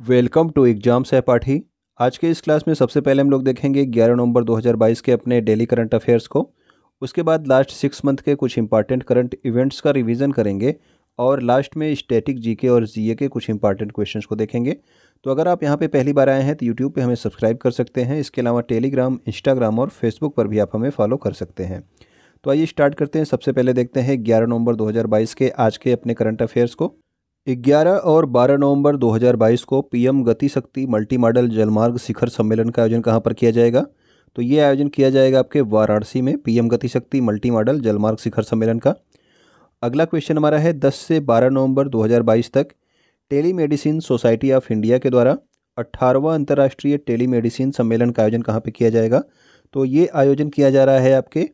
Welcome to exam सहपाठी आज के इस क्लास में सबसे पहले हम लोग देखेंगे 11 नवंबर 2022 के अपने डेली करंट अफेयर्स को उसके बाद लास्ट सिक्स मंथ के कुछ इंपॉर्टेंट करंट इवेंट्स का रिवीजन करेंगे और लास्ट में स्टैटिक जीके और जीए के कुछ इंपॉर्टेंट क्वेश्चंस को देखेंगे तो अगर आप यहाँ पर पहली बार आए हैं तो यूट्यूब पर हमें सब्सक्राइब कर सकते हैं इसके अलावा टेलीग्राम इंस्टाग्राम और फेसबुक पर भी आप हमें फॉलो कर सकते हैं तो आइए स्टार्ट करते हैं सबसे पहले देखते हैं ग्यारह नवंबर दो के आज के अपने करंट अफेयर्स को 11 और 12 नवंबर 2022 को पीएम गति शक्ति मल्टी मॉडल जलमार्ग शिखर सम्मेलन का आयोजन कहाँ पर किया जाएगा तो ये आयोजन किया जाएगा आपके वाराणसी में पीएम गति शक्ति मल्टी मॉडल जलमार्ग शिखर सम्मेलन का अगला क्वेश्चन हमारा है 10 से 12 नवंबर 2022 तक telemedicine society of India के द्वारा अट्ठारहवा अंतर्राष्ट्रीय टेली मेडिसिन सम्मेलन का आयोजन कहाँ पर किया जाएगा तो ये आयोजन किया जा रहा है आपके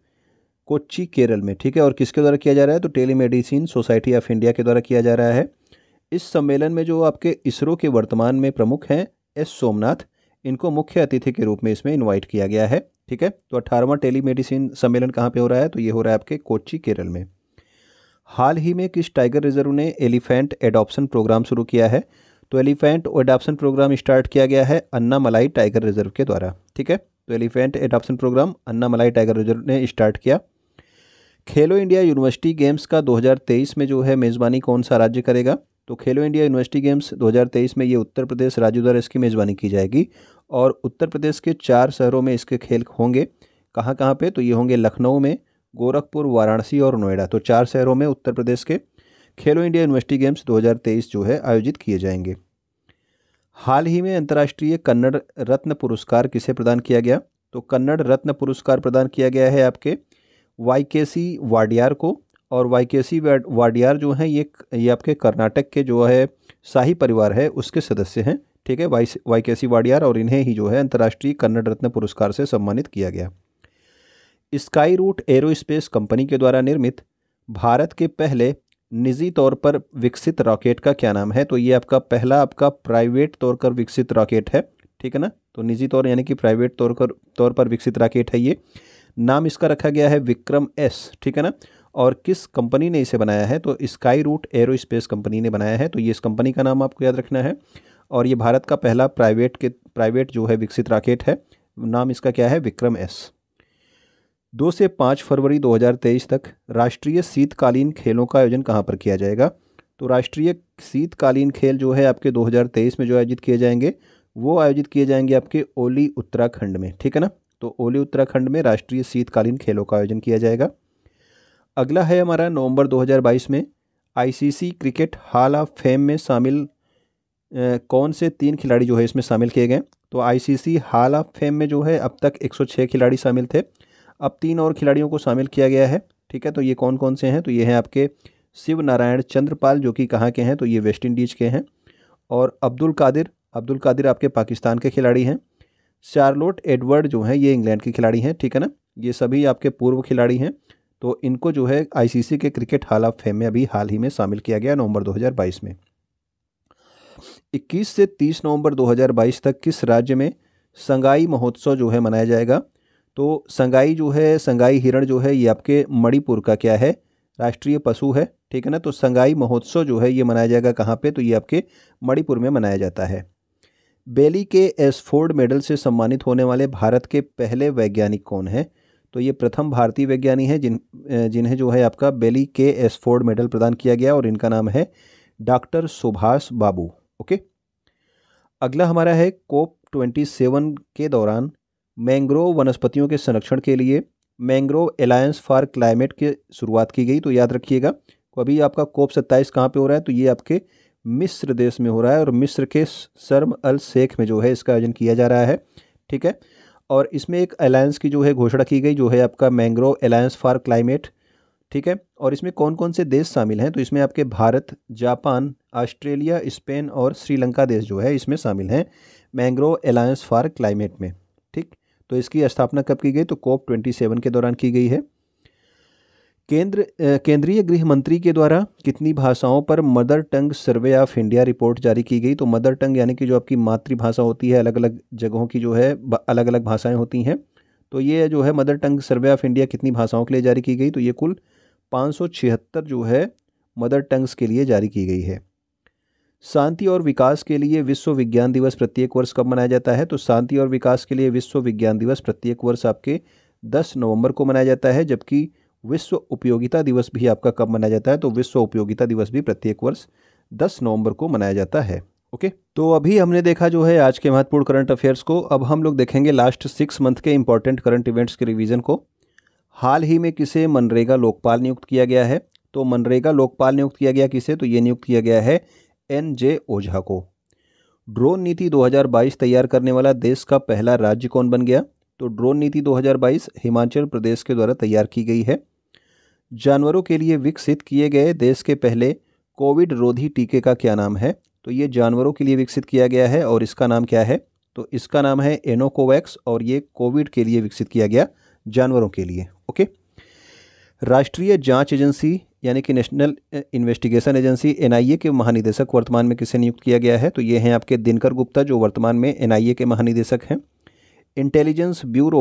कोच्ची केरल में ठीक है और किसके द्वारा किया जा रहा है तो telemedicine society of India के द्वारा किया जा रहा है इस सम्मेलन में जो आपके इसरो के वर्तमान में प्रमुख हैं एस सोमनाथ इनको मुख्य अतिथि के रूप में इसमें इन्वाइट किया गया है ठीक है तो अठारहवां टेलीमेडिसिन सम्मेलन कहाँ पे हो रहा है तो ये हो रहा है आपके कोची केरल में हाल ही में किस टाइगर रिजर्व ने एलिफेंट एडॉप्शन प्रोग्राम शुरू किया है तो एलिफेंट एडॉप्शन प्रोग्राम स्टार्ट किया गया है अन्ना मलाई टाइगर रिजर्व के द्वारा ठीक है तो एलिफेंट एडॉप्शन प्रोग्राम अन्ना मलाई टाइगर रिजर्व ने स्टार्ट किया खेलो इंडिया यूनिवर्सिटी गेम्स का 2023 में जो है मेज़बानी कौन सा राज्य करेगा तो खेलो इंडिया यूनिवर्सिटी गेम्स 2023 में ये उत्तर प्रदेश राज्य द्वारा इसकी मेज़बानी की जाएगी और उत्तर प्रदेश के चार शहरों में इसके खेल होंगे कहाँ कहाँ पे तो ये होंगे लखनऊ में गोरखपुर वाराणसी और नोएडा तो चार शहरों में उत्तर प्रदेश के खेलो इंडिया यूनिवर्सिटी गेम्स 2023 जो है आयोजित किए जाएंगे हाल ही में अंतर्राष्ट्रीय कन्नड़ रत्न पुरस्कार किसे प्रदान किया गया तो कन्नड़ रत्न पुरस्कार प्रदान किया गया है आपके वाई के सी वाडियार को और वाई के सी वाडियार जो हैं ये ये आपके कर्नाटक के जो है शाही परिवार है उसके सदस्य हैं ठीक है वाई के सी वाडियार और इन्हें ही जो है अंतर्राष्ट्रीय कन्नड़ रत्न पुरस्कार से सम्मानित किया गया स्काई रूट एरोस्पेस कंपनी के द्वारा निर्मित भारत के पहले निजी तौर पर विकसित रॉकेट का क्या नाम है तो ये आपका पहला आपका प्राइवेट तौर पर विकसित रॉकेट है ठीक है ना तो निजी तौर यानी कि प्राइवेट तौर पर तौर पर विकसित रॉकेट है ये नाम इसका रखा गया है विक्रम एस ठीक है ना और किस कंपनी ने इसे बनाया है तो Skyroot aerospace company ने बनाया है तो ये इस कंपनी का नाम आपको याद रखना है और ये भारत का पहला प्राइवेट के प्राइवेट जो है विकसित राकेट है नाम इसका क्या है विक्रम एस दो से पाँच फरवरी 2023 तक राष्ट्रीय शीतकालीन खेलों का आयोजन कहाँ पर किया जाएगा तो राष्ट्रीय शीतकालीन खेल जो है आपके 2023 में जो आयोजित किए जाएंगे वो आयोजित किए जाएंगे आपके ओली उत्तराखंड में ठीक है ना तो ओली उत्तराखंड में राष्ट्रीय शीतकालीन खेलों का आयोजन किया जाएगा अगला है हमारा नवंबर 2022 में ICC cricket hall of fame में शामिल कौन से तीन खिलाड़ी जो है इसमें शामिल किए गए तो आईसीसी हाल ऑफ फेम में जो है अब तक 106 खिलाड़ी शामिल थे अब तीन और खिलाड़ियों को शामिल किया गया है ठीक है तो ये कौन कौन से हैं तो ये हैं आपके शिव नारायण चंद्रपाल जो कि कहाँ के हैं तो ये वेस्ट इंडीज़ के हैं और अब्दुल कादिर अब्दुल कादिर आपके पाकिस्तान के खिलाड़ी हैं शार्लोट एडवर्ड जो हैं ये इंग्लैंड के खिलाड़ी हैं ठीक है ना ये सभी आपके पूर्व खिलाड़ी हैं तो इनको जो है आईसीसी के क्रिकेट हाल ऑफ फेम में अभी हाल ही में शामिल किया गया नवंबर 2022 में 21 से 30 नवंबर 2022 तक किस राज्य में संगाई महोत्सव जो है मनाया जाएगा तो संगाई जो है संगाई हिरण जो है ये आपके मणिपुर का क्या है राष्ट्रीय पशु है ठीक है ना तो संगाई महोत्सव जो है ये मनाया जाएगा कहाँ पे तो ये आपके मणिपुर में मनाया जाता है बेली के एसफोर्ड मेडल से सम्मानित होने वाले भारत के पहले वैज्ञानिक कौन हैं तो ये प्रथम भारतीय वैज्ञानिक हैं जिन जिन्हें जो है आपका बेली के एस फोर्ड मेडल प्रदान किया गया और इनका नाम है डॉक्टर सुभाष बाबू ओके अगला हमारा है कोप ट्वेंटी सेवन के दौरान मैंग्रोव वनस्पतियों के संरक्षण के लिए मैंग्रोव अलायंस फॉर क्लाइमेट की शुरुआत की गई तो याद रखिएगा तो अभी आपका कोप सत्ताईस कहाँ पे हो रहा है तो ये आपके मिस्र देश में हो रहा है और मिस्र के शर्म अल शेख में जो है इसका आयोजन किया जा रहा है ठीक है और इसमें एक अलायंस की जो है घोषणा की गई जो है आपका मैंग्रोव अलायंस फॉर क्लाइमेट ठीक है और इसमें कौन कौन से देश शामिल हैं तो इसमें आपके भारत जापान ऑस्ट्रेलिया स्पेन और श्रीलंका देश जो है इसमें शामिल हैं मैंग्रोव अलायंस फॉर क्लाइमेट में ठीक तो इसकी स्थापना कब की गई तो कोप ट्वेंटी सेवन के दौरान की गई है केंद्र केंद्रीय गृह मंत्री के द्वारा कितनी भाषाओं पर mother tongue survey of India report जारी की गई तो मदर टंग यानी कि जो आपकी मातृभाषा होती है अलग अलग जगहों की जो है अलग अलग भाषाएं होती हैं तो ये जो है mother tongue survey of India कितनी भाषाओं के लिए जारी की गई तो ये कुल पाँच जो है मदर टंग्स के लिए जारी की गई है शांति और विकास के लिए विश्व विज्ञान दिवस प्रत्येक वर्ष कब मनाया जाता है तो शांति और विकास के लिए विश्व विज्ञान दिवस प्रत्येक वर्ष आपके 10 नवंबर को मनाया जाता है जबकि विश्व उपयोगिता दिवस भी आपका कब मनाया जाता है तो विश्व उपयोगिता दिवस भी प्रत्येक वर्ष दस नवंबर को मनाया जाता है ओके okay? तो अभी हमने देखा जो है आज के महत्वपूर्ण करंट अफेयर्स को अब हम लोग देखेंगे लास्ट सिक्स मंथ के इंपॉर्टेंट करंट इवेंट्स के रिवीजन को हाल ही में किसे मनरेगा लोकपाल नियुक्त किया गया है तो मनरेगा लोकपाल नियुक्त किया गया किसे तो ये नियुक्त किया गया है एन जे ओझा को ड्रोन नीति 2022 तैयार करने वाला देश का पहला राज्य कौन बन गया तो ड्रोन नीति 2022 हिमाचल प्रदेश के द्वारा तैयार की गई है जानवरों के लिए विकसित किए गए देश के पहले कोविड रोधी टीके का क्या नाम है तो ये जानवरों के लिए विकसित किया गया है और इसका नाम क्या है तो इसका नाम है एनोकोवैक्स और ये कोविड के लिए विकसित किया गया जानवरों के लिए ओके राष्ट्रीय जांच एजेंसी यानी कि नेशनल इन्वेस्टिगेशन एजेंसी एनआईए के महानिदेशक वर्तमान में किसे नियुक्त किया गया है तो ये हैं आपके दिनकर गुप्ता जो वर्तमान में एनआईए के महानिदेशक हैं इंटेलिजेंस ब्यूरो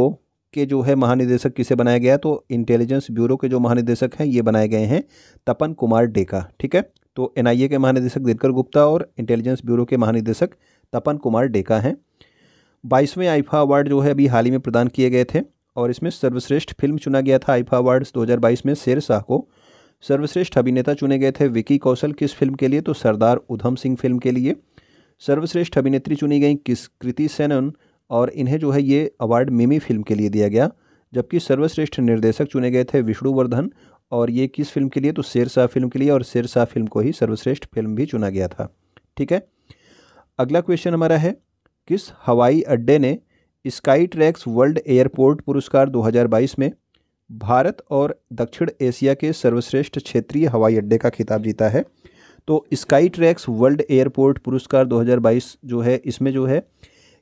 के जो है महानिदेशक किसे बनाया गया तो इंटेलिजेंस ब्यूरो के जो महानिदेशक हैं ये बनाए गए हैं तपन कुमार डेका ठीक है तो एनआईए के महानिदेशक दिनकर गुप्ता और इंटेलिजेंस ब्यूरो के महानिदेशक तपन कुमार डेका हैं बाईसवें आईफा अवार्ड जो है अभी हाल ही में प्रदान किए गए थे और इसमें सर्वश्रेष्ठ फिल्म चुना गया था आईफा अवार्ड दो में शेर शाह को सर्वश्रेष्ठ अभिनेता चुने गए थे विकी कौशल किस फिल्म के लिए तो सरदार उधम सिंह फिल्म के लिए सर्वश्रेष्ठ अभिनेत्री चुनी गई किस कृति सेनन और इन्हें जो है ये अवार्ड मिमी फिल्म के लिए दिया गया जबकि सर्वश्रेष्ठ निर्देशक चुने गए थे विष्णुवर्धन और ये किस फिल्म के लिए तो शेरशाह फिल्म के लिए और शेरशाह फिल्म को ही सर्वश्रेष्ठ फिल्म भी चुना गया था ठीक है अगला क्वेश्चन हमारा है किस हवाई अड्डे ने स्काई ट्रैक्स वर्ल्ड एयरपोर्ट पुरस्कार 2022 में भारत और दक्षिण एशिया के सर्वश्रेष्ठ क्षेत्रीय हवाई अड्डे का खिताब जीता है तो स्काई ट्रैक्स वर्ल्ड एयरपोर्ट पुरस्कार 2022 जो है इसमें जो है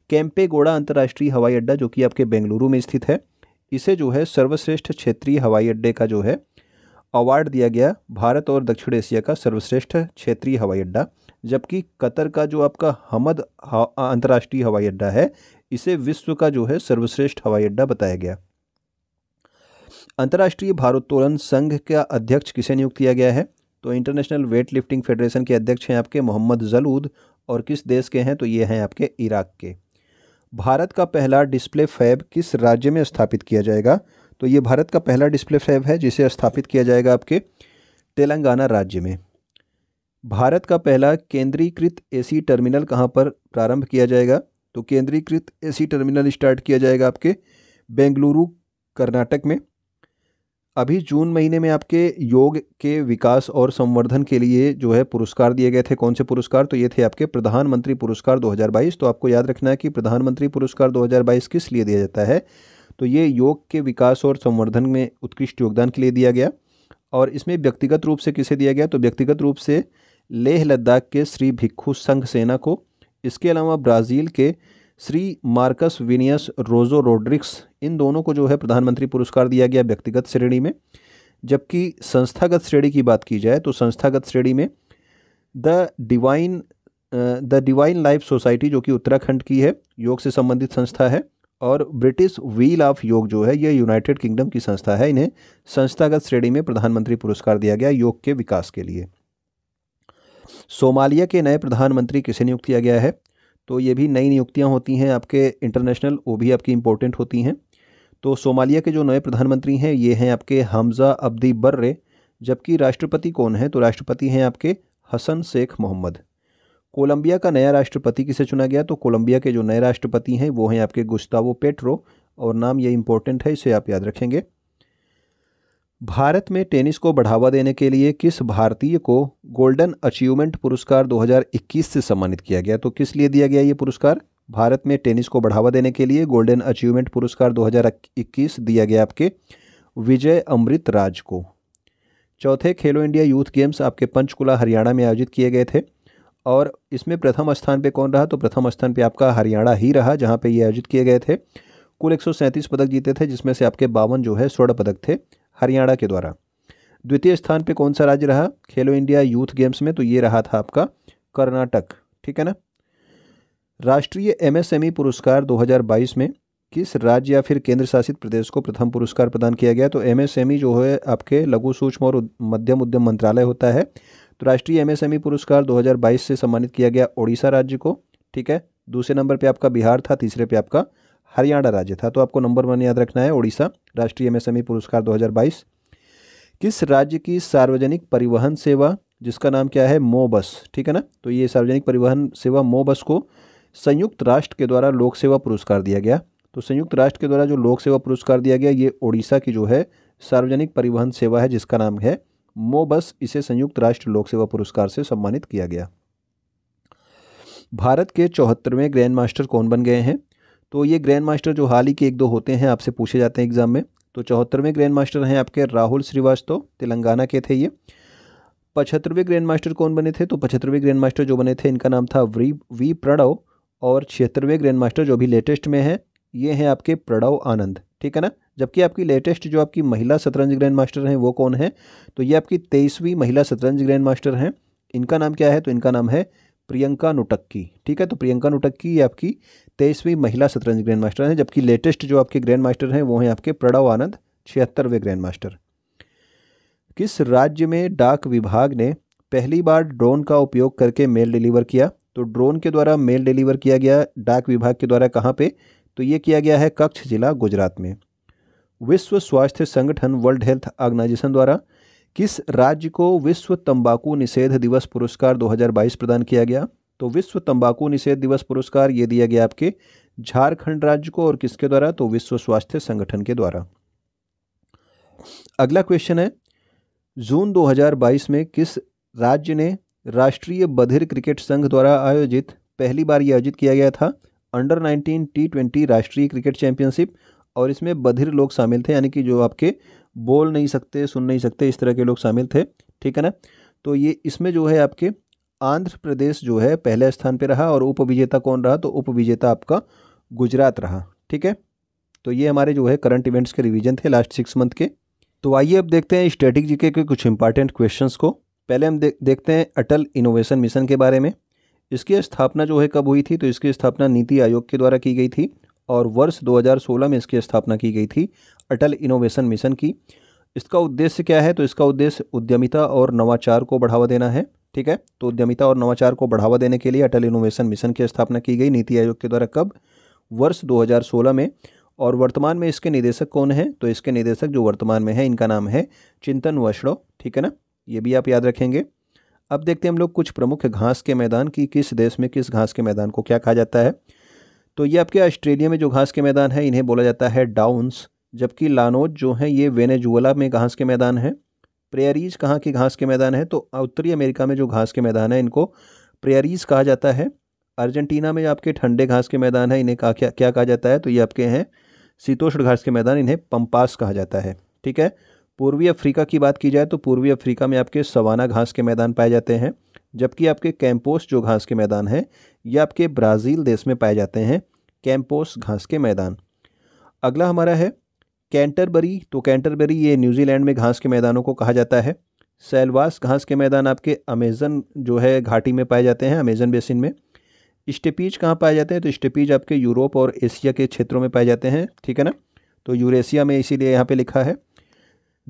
कैंपेगोड़ा अंतर्राष्ट्रीय हवाई अड्डा जो कि आपके बेंगलुरु में स्थित है इसे जो है सर्वश्रेष्ठ क्षेत्रीय हवाई अड्डे का जो है अवार्ड दिया गया भारत और दक्षिण एशिया का सर्वश्रेष्ठ क्षेत्रीय हवाई अड्डा जबकि कतर का जो आपका हमद अंतर्राष्ट्रीय हवाई अड्डा है इसे विश्व का जो है सर्वश्रेष्ठ हवाई अड्डा बताया गया अंतर्राष्ट्रीय भारोत्तोलन संघ का अध्यक्ष किसे नियुक्त किया गया है तो इंटरनेशनल वेट लिफ्टिंग फेडरेशन के अध्यक्ष हैं आपके मोहम्मद जलूद और किस देश के हैं तो ये हैं आपके इराक के भारत का पहला डिस्प्ले फैब किस राज्य में स्थापित किया जाएगा तो ये भारत का पहला डिस्प्ले फैब है जिसे स्थापित किया जाएगा आपके तेलंगाना राज्य में भारत का पहला केंद्रीकृत एसी टर्मिनल कहाँ पर प्रारंभ किया जाएगा तो केंद्रीकृत एसी टर्मिनल स्टार्ट किया जाएगा आपके बेंगलुरु कर्नाटक में अभी जून महीने में आपके योग के विकास और संवर्धन के लिए जो है पुरस्कार दिए गए थे कौन से पुरस्कार तो ये थे आपके प्रधानमंत्री पुरस्कार 2022 तो आपको याद रखना है कि प्रधानमंत्री पुरस्कार 2022 किस लिए दिया जाता है तो ये योग के विकास और संवर्धन में उत्कृष्ट योगदान के लिए दिया गया और इसमें व्यक्तिगत रूप से किसे दिया गया तो व्यक्तिगत रूप से लेह लद्दाख के श्री भिक्खु संघ सेना को इसके अलावा ब्राज़ील के Shri Marcus Vinicius Rojo Rodrigues इन दोनों को जो है प्रधानमंत्री पुरस्कार दिया गया व्यक्तिगत श्रेणी में जबकि संस्थागत श्रेणी की बात की जाए तो संस्थागत श्रेणी में the divine the divine life society जो कि उत्तराखंड की है योग से संबंधित संस्था है और ब्रिटिश व्हील ऑफ योग जो है यह यूनाइटेड किंगडम की संस्था है इन्हें संस्थागत श्रेणी में प्रधानमंत्री पुरस्कार दिया गया योग के विकास के लिए सोमालिया के नए प्रधानमंत्री किसे नियुक्त किया गया है तो ये भी नई नियुक्तियाँ होती हैं आपके इंटरनेशनल वो भी आपकी इम्पोर्टेंट होती हैं तो सोमालिया के जो नए प्रधानमंत्री हैं ये हैं आपके हमज़ा अब्दी बर्रे जबकि राष्ट्रपति कौन है तो राष्ट्रपति हैं आपके हसन शेख मोहम्मद कोलंबिया का नया राष्ट्रपति किसे चुना गया तो कोलंबिया के जो नए राष्ट्रपति हैं वो हैं आपके गुस्तावो पेट्रो और नाम ये इम्पोर्टेंट है इसे आप याद रखेंगे भारत में टेनिस को बढ़ावा देने के लिए किस भारतीय को गोल्डन अचीवमेंट पुरस्कार 2021 से सम्मानित किया गया तो किस लिए दिया गया ये पुरस्कार भारत में टेनिस को बढ़ावा देने के लिए गोल्डन अचीवमेंट पुरस्कार 2021 दिया गया आपके विजय अमृत राज को चौथे खेलो इंडिया यूथ गेम्स आपके पंचकुला हरियाणा में आयोजित किए गए थे और इसमें प्रथम स्थान पर कौन रहा तो प्रथम स्थान पर आपका हरियाणा ही रहा जहाँ पर ये आयोजित किए गए थे कुल एक पदक जीते थे जिसमें से आपके बावन जो है स्वर्ण पदक थे हरियाणा के द्वारा द्वितीय स्थान पे कौन सा राज्य रहा खेलो इंडिया यूथ गेम्स में तो ये रहा था आपका कर्नाटक ठीक है ना राष्ट्रीय एमएसएमई पुरस्कार 2022 में किस राज्य या फिर केंद्र शासित प्रदेश को प्रथम पुरस्कार प्रदान किया गया तो एमएसएमई जो है आपके लघु सूक्ष्म और मध्यम उद्यम मंत्रालय होता है तो राष्ट्रीय एमएसएमई पुरस्कार 2022 से सम्मानित किया गया ओडिशा राज्य को ठीक है दूसरे नंबर पे आपका बिहार था तीसरे पे आपका हरियाणा राज्य था तो आपको नंबर वन याद रखना है उड़ीसा राष्ट्रीय एमएसएमई पुरस्कार 2022 किस राज्य की सार्वजनिक परिवहन सेवा जिसका नाम क्या है मो बस ठीक है ना तो ये सार्वजनिक परिवहन सेवा मो बस को संयुक्त राष्ट्र के द्वारा लोक सेवा पुरस्कार दिया गया तो संयुक्त राष्ट्र के द्वारा जो लोक सेवा पुरस्कार दिया गया ये ओडिशा की जो है सार्वजनिक परिवहन सेवा है जिसका नाम है मो बस इसे संयुक्त राष्ट्र लोक सेवा पुरस्कार से सम्मानित किया गया भारत के चौहत्तरवें ग्रैंड मास्टर कौन बन गए हैं तो ये ग्रैंड मास्टर जो हाल ही के एक दो होते हैं आपसे पूछे जाते हैं एग्ज़ाम में तो चौहत्तरवें ग्रैंड मास्टर हैं आपके राहुल श्रीवास्तव तेलंगाना के थे ये पचहत्तरवें ग्रैंड मास्टर कौन बने थे तो पचहत्तरवें ग्रैंड मास्टर जो बने थे इनका नाम था वी वी प्रणव और छिहत्तरवें ग्रैंड मास्टर जो भी लेटेस्ट में है ये हैं आपके प्रणव आनंद ठीक है ना जबकि आपकी लेटेस्ट जो आपकी महिला शतरंज ग्रैंड मास्टर हैं वो कौन है तो ये आपकी तेईसवीं महिला शतरंज ग्रैंड मास्टर हैं इनका नाम क्या है तो इनका नाम है प्रियंका नुटक्की ठीक है तो प्रियंका नुटक्की ये आपकी तेईसवीं महिला शतरंज ग्रैंड मास्टर हैं जबकि लेटेस्ट जो आपके ग्रैंड मास्टर हैं वो हैं आपके प्रणव आनंद छिहत्तरवें ग्रैंड मास्टर किस राज्य में डाक विभाग ने पहली बार ड्रोन का उपयोग करके मेल डिलीवर किया तो ड्रोन के द्वारा मेल डिलीवर किया गया डाक विभाग के द्वारा कहाँ पे तो ये किया गया है कक्ष जिला गुजरात में विश्व स्वास्थ्य संगठन वर्ल्ड हेल्थ ऑर्गेनाइजेशन द्वारा किस राज्य को विश्व तंबाकू निषेध दिवस पुरस्कार 2022 प्रदान किया गया तो विश्व तंबाकू निषेध दिवस पुरस्कार ये दिया गया आपके झारखंड राज्य को और किसके द्वारा तो विश्व स्वास्थ्य संगठन के द्वारा अगला क्वेश्चन है जून 2022 में किस राज्य ने राष्ट्रीय बधिर क्रिकेट संघ द्वारा आयोजित पहली बार ये आयोजित किया गया था अंडर 19 टी ट्वेंटी राष्ट्रीय क्रिकेट चैंपियनशिप और इसमें बधिर लोग शामिल थे यानी कि जो आपके बोल नहीं सकते सुन नहीं सकते इस तरह के लोग शामिल थे ठीक है ना तो ये इसमें जो है आपके आंध्र प्रदेश जो है पहले स्थान पे रहा और उपविजेता कौन रहा तो उपविजेता आपका गुजरात रहा ठीक है तो ये हमारे जो है करंट इवेंट्स के रिवीजन थे लास्ट सिक्स मंथ के तो आइए अब देखते हैं स्ट्रेटिक जीके के कुछ इंपॉर्टेंट क्वेश्चन को पहले हम दे, देखते हैं अटल इनोवेशन मिशन के बारे में इसकी स्थापना जो है कब हुई थी तो इसकी स्थापना नीति आयोग के द्वारा की गई थी और वर्ष 2016 में इसकी स्थापना की गई थी अटल इनोवेशन मिशन की इसका उद्देश्य क्या है तो इसका उद्देश्य उद्यमिता और नवाचार को बढ़ावा देना है ठीक है तो उद्यमिता और नवाचार को बढ़ावा देने के लिए अटल इनोवेशन मिशन की स्थापना की गई नीति आयोग के द्वारा कब वर्ष 2016 में और वर्तमान में इसके निदेशक कौन है तो इसके निदेशक जो वर्तमान में है इनका नाम है चिंतन वशड़ो ठीक है ना ये भी आप याद रखेंगे अब देखते हैं हम लोग कुछ प्रमुख घास के मैदान की किस देश में किस घास के मैदान को क्या कहा जाता है तो ये आपके ऑस्ट्रेलिया में जो घास के मैदान है इन्हें बोला जाता है डाउन्स जबकि लानोज जो हैं ये वेनेजुएला में घास के मैदान हैं प्रेयरीज कहाँ के घास के मैदान है तो उत्तरी अमेरिका में जो घास के मैदान है इनको प्रेयरीज कहा जाता है अर्जेंटीना में आपके ठंडे घास के मैदान है इन्हें क्या क्या कहा जाता है तो ये आपके हैं शीतोष्ण घास के मैदान इन्हें पंपास कहा जाता है ठीक है पूर्वी अफ्रीका की बात की जाए तो पूर्वी अफ्रीका में आपके सवाना घास के मैदान पाए जाते हैं जबकि आपके कैंपोस जो घास के मैदान हैं ये आपके ब्राज़ील देश में पाए जाते हैं कैंपोस घास के मैदान अगला हमारा है कैंटरबरी तो कैंटरबरी ये न्यूजीलैंड में घास के मैदानों को कहा जाता है सेलवास घास के मैदान आपके अमेज़न जो है घाटी में पाए जाते हैं अमेज़न बेसिन में स्टेपीज कहाँ पाए जाते हैं तो स्टेपीज आपके यूरोप और एशिया के क्षेत्रों में पाए जाते हैं ठीक है ना तो यूरेशिया में इसीलिए यहाँ पे लिखा है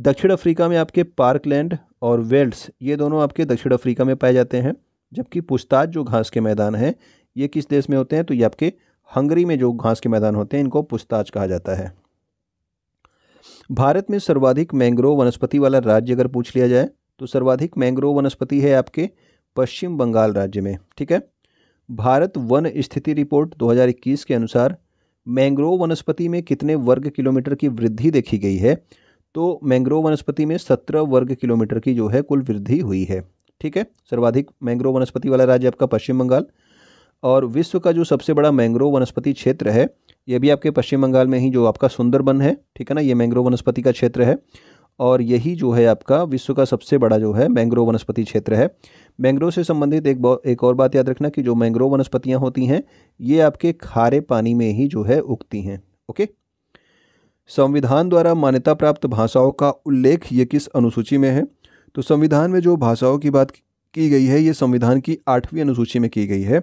दक्षिण अफ्रीका में आपके पार्कलैंड और वेल्ड्स ये दोनों आपके दक्षिण अफ्रीका में पाए जाते हैं जबकि पुस्ताद जो घास के मैदान हैं ये किस देश में होते हैं तो ये आपके हंगरी में जो घास के मैदान होते हैं इनको पुस्ताज कहा जाता है भारत में सर्वाधिक मैंग्रोव वनस्पति वाला राज्य अगर पूछ लिया जाए तो सर्वाधिक मैंग्रोव वनस्पति है आपके पश्चिम बंगाल राज्य में ठीक है भारत वन स्थिति रिपोर्ट 2021 के अनुसार मैंग्रोव वनस्पति में कितने वर्ग किलोमीटर की वृद्धि देखी गई है तो मैंग्रोव वनस्पति में सत्रह वर्ग किलोमीटर की जो है कुल वृद्धि हुई है ठीक है सर्वाधिक मैंग्रोव वनस्पति वाला राज्य आपका पश्चिम बंगाल और विश्व का जो सबसे बड़ा मैंग्रोव वनस्पति क्षेत्र है ये भी आपके पश्चिम बंगाल में ही जो आपका सुंदरबन है ठीक है ना ये मैंग्रोव वनस्पति का क्षेत्र है और यही जो है आपका विश्व का सबसे बड़ा जो है मैंग्रोव वनस्पति क्षेत्र है मैंग्रोव से संबंधित एक एक और बात याद रखना कि जो मैंग्रोव वनस्पतियाँ होती हैं ये आपके खारे पानी में ही जो है उगती हैं ओके संविधान द्वारा मान्यता प्राप्त भाषाओं का उल्लेख ये किस अनुसूची में है तो संविधान में जो भाषाओं की बात की गई है ये संविधान की आठवीं अनुसूची में की गई है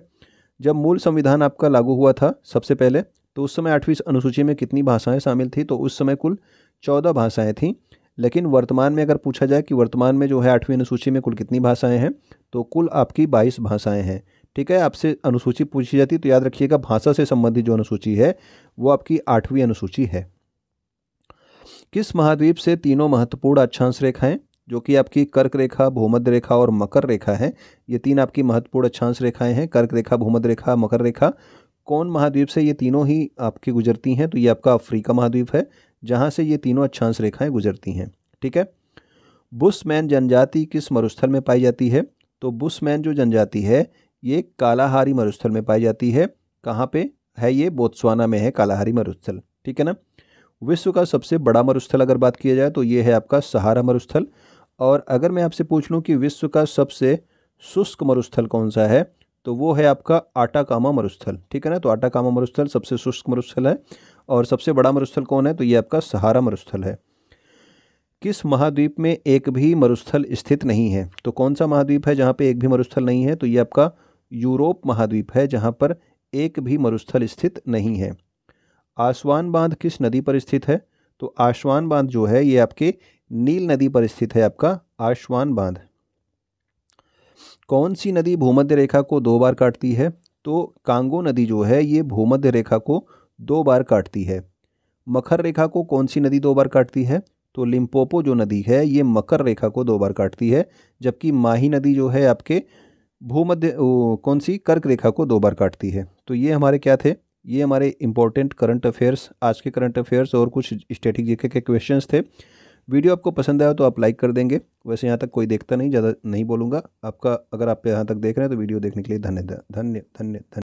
जब मूल संविधान आपका लागू हुआ था सबसे पहले तो उस समय आठवीं अनुसूची में कितनी भाषाएं शामिल थी तो उस समय कुल चौदह भाषाएं थीं लेकिन वर्तमान में अगर पूछा जाए कि वर्तमान में जो है आठवीं अनुसूची में कुल कितनी भाषाएं हैं तो कुल आपकी बाईस भाषाएं हैं ठीक है आपसे अनुसूची पूछी जाती तो याद रखिएगा भाषा से संबंधित जो अनुसूची है वो आपकी आठवीं अनुसूची है किस महाद्वीप से तीनों महत्वपूर्ण अक्षांश रेखाएं जो कि आपकी कर्क रेखा भूमध्य रेखा और मकर रेखा है ये तीन आपकी महत्वपूर्ण अक्षांश रेखाएं हैं कर्क रेखा भूमध्य रेखा मकर रेखा कौन महाद्वीप से ये तीनों ही आपकी गुजरती हैं तो ये आपका अफ्रीका महाद्वीप है जहाँ से ये तीनों अच्छांश रेखाएँ गुजरती हैं ठीक है बुशमैन जनजाति किस मरुस्थल में पाई जाती है तो बुशमैन जो जनजाति है ये कालाहारी मरुस्थल में पाई जाती है कहाँ पे है ये बोत्सवाना में है कालाहारी मरुस्थल ठीक है ना विश्व का सबसे बड़ा मरुस्थल अगर बात किया जाए तो ये है आपका सहारा मरुस्थल और अगर मैं आपसे पूछ लूँ कि विश्व का सबसे शुष्क मरुस्थल कौन सा है तो वो है आपका आटा कामा मरुस्थल ठीक है ना तो आटा कामा मरुस्थल सबसे शुष्क मरुस्थल है और सबसे बड़ा मरुस्थल कौन है तो ये आपका सहारा मरुस्थल है किस महाद्वीप में एक भी मरुस्थल स्थित नहीं है तो कौन सा महाद्वीप है जहाँ पर एक भी मरुस्थल नहीं है तो ये आपका यूरोप महाद्वीप है जहाँ पर एक भी मरुस्थल स्थित नहीं है आसवान बांध किस नदी पर स्थित है तो आसवान बांध जो है ये आपके नील नदी पर स्थित है आपका आसवान बांध कौन सी नदी भूमध्य रेखा को दो बार काटती है तो कांगो नदी जो है ये भूमध्य रेखा को दो बार काटती है मकर रेखा को कौन सी नदी दो बार काटती है तो लिम्पोपो जो नदी है ये मकर रेखा को दो बार काटती है जबकि माही नदी जो है आपके भूमध्य कौन सी कर्क रेखा को दो बार काटती है तो ये हमारे क्या थे ये हमारे इंपॉर्टेंट करंट अफेयर्स आज के करंट अफेयर्स और कुछ स्टेटिक जीके के क्वेश्चंस थे वीडियो आपको पसंद आया तो आप लाइक कर देंगे वैसे यहाँ तक कोई देखता नहीं ज़्यादा नहीं बोलूँगा आपका अगर आप यहाँ तक देख रहे हैं तो वीडियो देखने के लिए धन्य धन्य धन्य धन्य